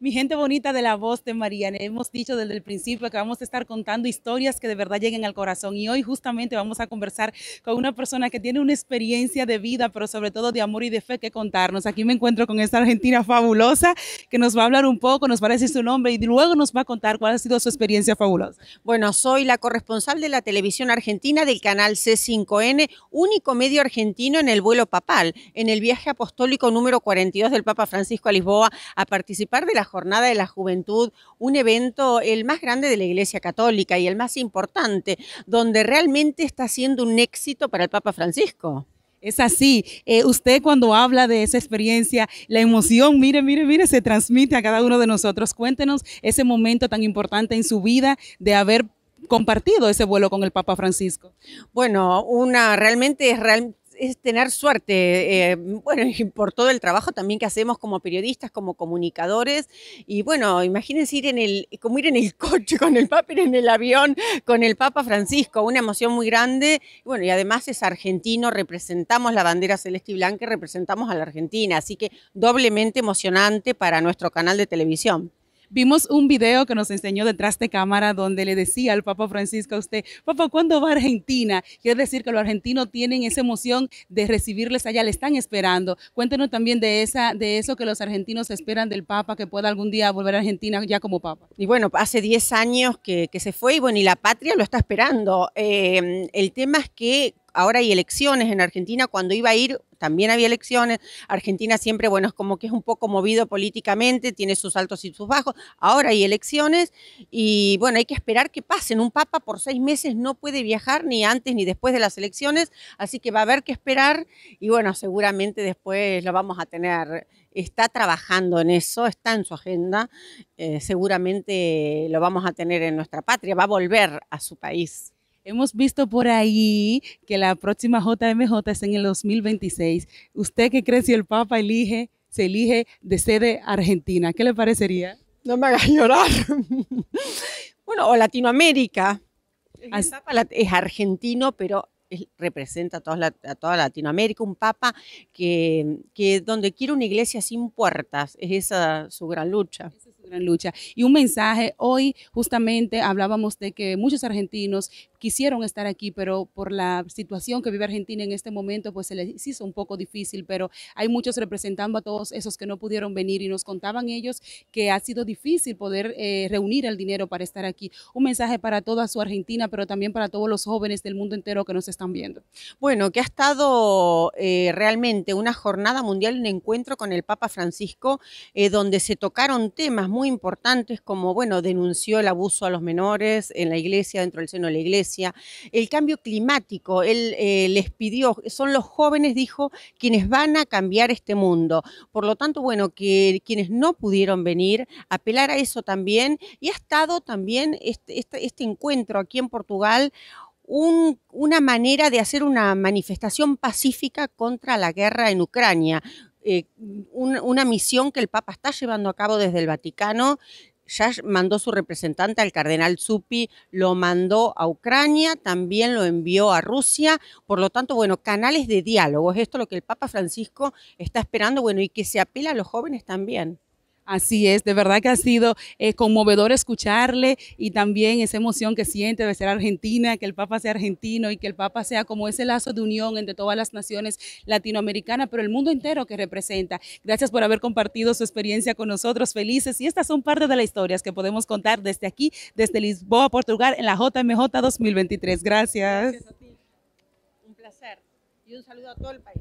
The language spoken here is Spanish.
Mi gente bonita de la voz de María, hemos dicho desde el principio que vamos a estar contando historias que de verdad lleguen al corazón y hoy justamente vamos a conversar con una persona que tiene una experiencia de vida, pero sobre todo de amor y de fe que contarnos. Aquí me encuentro con esta argentina fabulosa que nos va a hablar un poco, nos parece su nombre y luego nos va a contar cuál ha sido su experiencia fabulosa. Bueno, soy la corresponsal de la televisión argentina del canal C5N, único medio argentino en el vuelo papal, en el viaje apostólico número 42 del Papa Francisco a Lisboa a participar de la Jornada de la Juventud, un evento el más grande de la Iglesia Católica y el más importante, donde realmente está siendo un éxito para el Papa Francisco. Es así. Eh, usted cuando habla de esa experiencia, la emoción, mire, mire, mire, se transmite a cada uno de nosotros. Cuéntenos ese momento tan importante en su vida de haber compartido ese vuelo con el Papa Francisco. Bueno, una realmente es real, es tener suerte, eh, bueno, y por todo el trabajo también que hacemos como periodistas, como comunicadores. Y bueno, imagínense ir en el, como ir en el coche con el Papa, en el avión con el Papa Francisco, una emoción muy grande. bueno, y además es argentino, representamos la bandera celeste y blanca representamos a la Argentina, así que doblemente emocionante para nuestro canal de televisión. Vimos un video que nos enseñó detrás de cámara donde le decía al Papa Francisco a usted, Papa, ¿cuándo va a Argentina? Quiere decir que los argentinos tienen esa emoción de recibirles allá, le están esperando. Cuéntenos también de, esa, de eso que los argentinos esperan del Papa, que pueda algún día volver a Argentina ya como Papa. Y bueno, hace 10 años que, se fue y bueno, y la patria lo está esperando. Eh, el tema es que ahora hay elecciones en Argentina, cuando iba a ir también había elecciones, Argentina siempre, bueno, es como que es un poco movido políticamente, tiene sus altos y sus bajos, ahora hay elecciones y bueno, hay que esperar que pasen, un papa por seis meses no puede viajar ni antes ni después de las elecciones, así que va a haber que esperar y bueno, seguramente después lo vamos a tener está trabajando en eso, está en su agenda, eh, seguramente lo vamos a tener en nuestra patria, va a volver a su país. Hemos visto por ahí que la próxima JMJ es en el 2026. Usted qué cree si el Papa elige, se elige de sede argentina, ¿qué le parecería? No me hagas llorar. bueno, o Latinoamérica. El Papa es argentino, pero representa a toda, toda, Latinoamérica, un papa que, donde quiere una iglesia sin puertas, es esa su gran lucha en lucha. Y un mensaje, hoy justamente hablábamos de que muchos argentinos quisieron estar aquí, pero por la situación que vive Argentina en este momento, pues se les hizo un poco difícil, pero hay muchos representando a todos esos que no pudieron venir y nos contaban ellos que ha sido difícil poder eh, reunir el dinero para estar aquí. Un mensaje para toda su Argentina, pero también para todos los jóvenes del mundo entero que nos están viendo. Bueno, que ha estado eh, realmente una jornada mundial, un encuentro con el Papa Francisco, eh, donde se tocaron temas muy importantes como, bueno, denunció el abuso a los menores en la iglesia, dentro del seno de la iglesia, el cambio climático, él eh, les pidió, son los jóvenes, dijo, quienes van a cambiar este mundo. Por lo tanto, bueno, que quienes no pudieron venir, apelar a eso también, y ha estado también este, este, este encuentro aquí en Portugal un, una manera de hacer una manifestación pacífica contra la guerra en Ucrania. Eh, una misión que el Papa está llevando a cabo desde el Vaticano. Ya mandó su representante al cardenal Zuppi, lo mandó a Ucrania, también lo envió a Rusia. Por lo tanto, bueno, canales de diálogo, es esto lo que el Papa Francisco está esperando, bueno, y que se apela a los jóvenes también. Así es, de verdad que ha sido eh, conmovedor escucharle y también esa emoción que siente de ser argentina, que el Papa sea argentino y que el Papa sea como ese lazo de unión entre todas las naciones latinoamericanas, pero el mundo entero que representa. Gracias por haber compartido su experiencia con nosotros, felices. Y estas son parte de las historias que podemos contar desde aquí, desde Lisboa, Portugal, en la JMJ 2023. Gracias. Un placer y un saludo a todo el país.